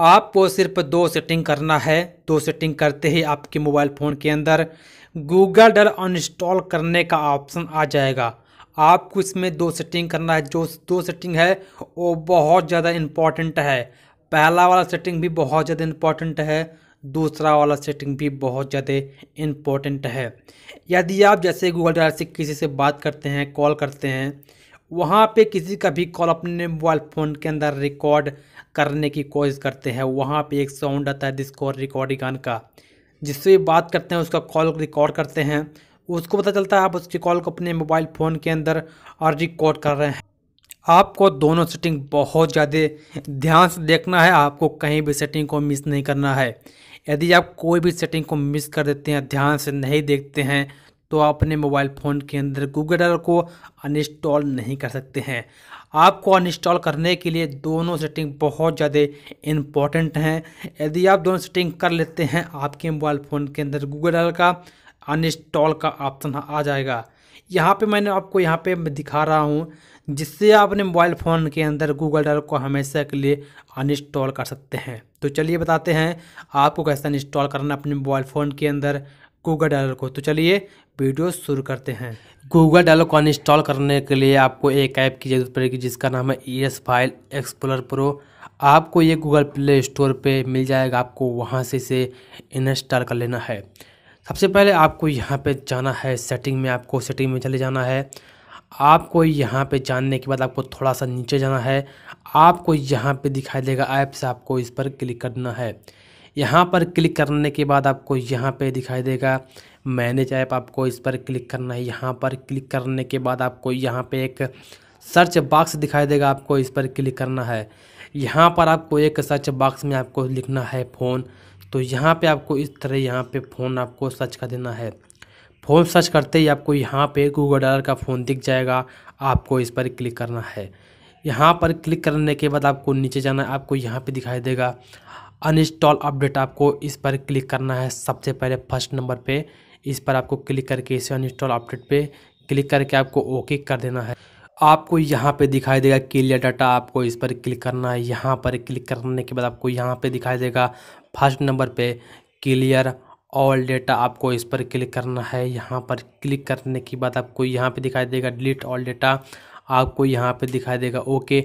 आपको सिर्फ दो सेटिंग करना है दो सेटिंग करते ही आपके मोबाइल फ़ोन के अंदर गूगल डर अनइंस्टॉल करने का ऑप्शन आ जाएगा आपको इसमें दो सेटिंग करना है जो दो सेटिंग है वो बहुत ज़्यादा इम्पॉर्टेंट है पहला वाला सेटिंग भी बहुत ज़्यादा इम्पॉर्टेंट है दूसरा वाला सेटिंग भी बहुत ज़्यादा इम्पॉर्टेंट है यदि आप जैसे गूगल डर से किसी से बात करते हैं कॉल करते हैं वहाँ पे किसी का भी कॉल अपने मोबाइल फ़ोन के अंदर रिकॉर्ड करने की कोशिश करते हैं वहाँ पे एक साउंड आता है जिसको रिकॉर्डिंग गान का जिससे भी बात करते हैं उसका कॉल रिकॉर्ड करते हैं उसको पता चलता है आप उसकी कॉल को अपने मोबाइल फ़ोन के अंदर और रिकॉर्ड कर रहे हैं आपको दोनों सेटिंग बहुत ज़्यादा ध्यान से देखना है आपको कहीं भी सेटिंग को मिस नहीं करना है यदि आप कोई भी सेटिंग को मिस कर देते हैं ध्यान से नहीं देखते हैं तो आप अपने मोबाइल फ़ोन के अंदर गूगल ड्राइव को अनइंस्टॉल नहीं कर सकते हैं आपको अनइंस्टॉल करने के लिए दोनों सेटिंग बहुत ज़्यादा इम्पॉर्टेंट हैं यदि आप दोनों सेटिंग कर लेते हैं आपके मोबाइल फ़ोन के अंदर गूगल ड्राइव का अनइंस्टॉल का ऑप्शन आ जाएगा यहाँ पे मैंने आपको यहाँ पे दिखा रहा हूँ जिससे आप अपने मोबाइल फ़ोन के अंदर गूगल ड्राइव को हमेशा के लिए अनइंस्टॉल कर सकते हैं तो चलिए बताते हैं आपको कैसे अनइंस्टॉल करना अपने मोबाइल फ़ोन के अंदर गूगल डायलर को तो चलिए वीडियो शुरू करते हैं गूगल डायलर को अनइंस्टॉल करने के लिए आपको एक ऐप की जरूरत पड़ेगी जिसका नाम है E S file explore pro आपको ये गूगल प्ले स्टोर पे मिल जाएगा आपको वहाँ से इसे इंस्टॉल कर लेना है सबसे पहले आपको यहाँ पे जाना है सेटिंग में आपको सेटिंग में चले जाना है आपको यहाँ पे जानने के बाद आपको थोड़ा सा नीचे जाना है आपको यहाँ पे दिखाई देगा ऐप से आपको इस पर क्लिक करना है यहाँ पर क्लिक करने के बाद आपको यहाँ पे दिखाई देगा मैनेज ऐप आपको इस पर क्लिक करना है यहाँ पर क्लिक करने के बाद आपको यहाँ पे एक सर्च बॉक्स दिखाई देगा आपको इस पर क्लिक करना है यहाँ पर आपको एक सर्च बॉक्स में आपको लिखना है फ़ोन तो यहाँ पर आपको इस तरह यहाँ पे फ़ोन आपको सर्च कर देना है फ़ोन सर्च करते ही आपको यहाँ पे गूगल डॉलर का फ़ोन दिख जाएगा आपको इस पर क्लिक करना है यहाँ पर क्लिक करने के बाद आपको नीचे जाना है आपको यहाँ पे दिखाई देगा अनइंस्टॉल अपडेट आपको इस पर क्लिक करना है सबसे पहले फर्स्ट नंबर पे इस पर आपको क्लिक करके इसे अनइंस्टॉल अपडेट पे क्लिक करके आपको ओके कर देना है आपको यहाँ पे दिखाई देगा क्लियर डाटा आपको इस पर क्लिक करना है यहाँ पर क्लिक करने के बाद आपको यहाँ पे दिखाई देगा फर्स्ट नंबर पे क्लियर ऑल डेटा आपको इस पर क्लिक करना है यहाँ पर क्लिक करने के बाद आपको यहाँ पे दिखाई देगा डिलीट ऑल डेटा आपको यहाँ पे दिखाई देगा ओके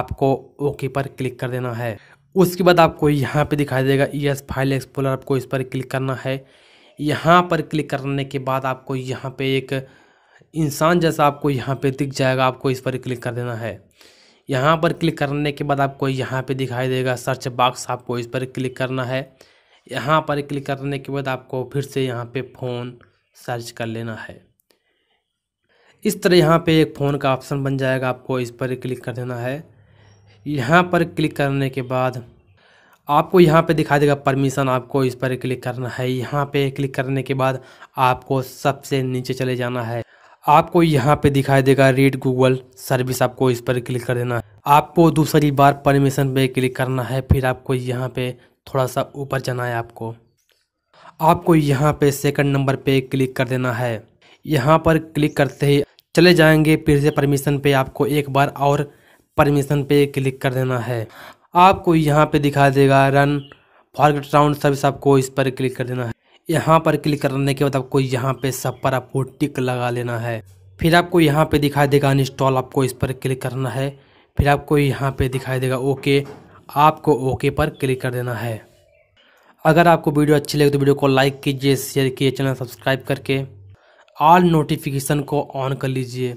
आपको ओके पर क्लिक कर देना है उसके बाद आपको यहाँ पे दिखाई देगा ई एस फाइल एक्सप्लोर आपको इस पर क्लिक करना है यहाँ पर क्लिक करने के बाद आपको यहाँ पे एक इंसान जैसा आपको यहाँ पे दिख जाएगा आपको इस पर क्लिक कर देना है यहाँ पर क्लिक करने के बाद आपको यहाँ पे दिखाई देगा सर्च बॉक्स आपको इस पर क्लिक करना है यहाँ पर क्लिक करने के बाद आपको फिर से यहाँ पर फ़ोन सर्च कर लेना है इस तरह यहाँ पर एक फ़ोन का ऑप्शन बन जाएगा आपको इस पर क्लिक कर देना है यहाँ पर क्लिक करने के बाद आपको यहाँ पे दिखा देगा परमिशन आपको इस पर क्लिक करना है यहाँ पे क्लिक करने के बाद आपको सबसे नीचे चले जाना है आपको यहाँ पे दिखाई देगा रीड गूगल सर्विस आपको इस पर क्लिक कर देना है आपको दूसरी बार परमिशन पे क्लिक करना है फिर आपको यहाँ पे थोड़ा सा ऊपर जाना है आपको आपको यहाँ पे सेकंड नंबर पे क्लिक कर देना है यहाँ पर क्लिक करते ही चले जाएंगे फिर से परमिशन पे आपको एक बार और परमिशन पे क्लिक कर देना है आपको यहाँ पे दिखा देगा रन फॉरगेट राउंड सर्विस आपको इस पर क्लिक कर देना है यहाँ पर क्लिक करने के बाद आपको यहाँ पे सब पर आपको टिक लगा लेना है फिर आपको यहाँ पे दिखाई देगा इंस्टॉल आपको इस पर क्लिक करना है फिर आपको यहाँ पे दिखाई देगा ओके आपको ओके पर क्लिक कर देना है अगर आपको वीडियो अच्छी लगे तो वीडियो को लाइक कीजिए शेयर कीजिए चैनल सब्सक्राइब करके ऑल नोटिफिकेशन को ऑन कर लीजिए